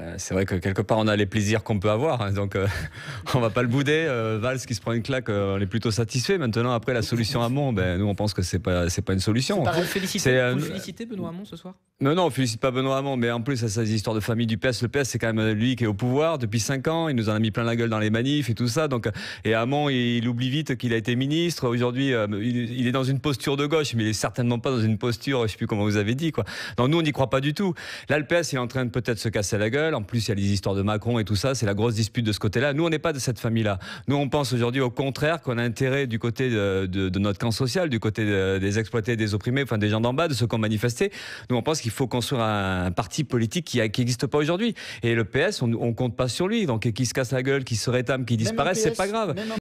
Euh, c'est vrai que quelque part, on a les plaisirs qu'on peut avoir, hein. donc on euh, on va pas le bouder. vals euh, Valls qui se prend une claque, on est plutôt satisfait. Maintenant, après la solution Hamon, ben, nous on pense que c'est pas pas une solution. vous, félicitez, Benoît Hamon ce soir Non, non, on félicite pas Benoît Hamon, mais en plus à ces histoires de famille du PS, le PS c'est quand même lui qui est au pouvoir depuis 5 ans. Il nous en a mis plein la gueule dans les manifs et tout ça. Donc et Hamon, il, oublie vite qu'il a été ministre. Aujourd'hui, il, est dans une posture de gauche, mais il est certainement pas dans une posture, je sais plus comment vous avez dit quoi. Donc nous on n'y croit pas du tout. Là, le PS il est en train de peut-être se casser la gueule. En plus, il y a les histoires de Macron et tout ça. C'est la grosse dispute de ce côté-là. Nous, on n'est pas de cette famille-là. Nous, on pense aujourd'hui au contraire qu'on a intérêt du côté de, notre camp social, du côté des exploités, des opprimés, enfin des gens d'en bas, de ceux qui ont manifesté. Nous, on pense qu'il faut construire un, parti politique qui n'existe pas aujourd'hui. Et le PS, on ne compte pas sur lui. Donc, qui se casse la gueule, qui se rétame, qui ce c'est pas grave.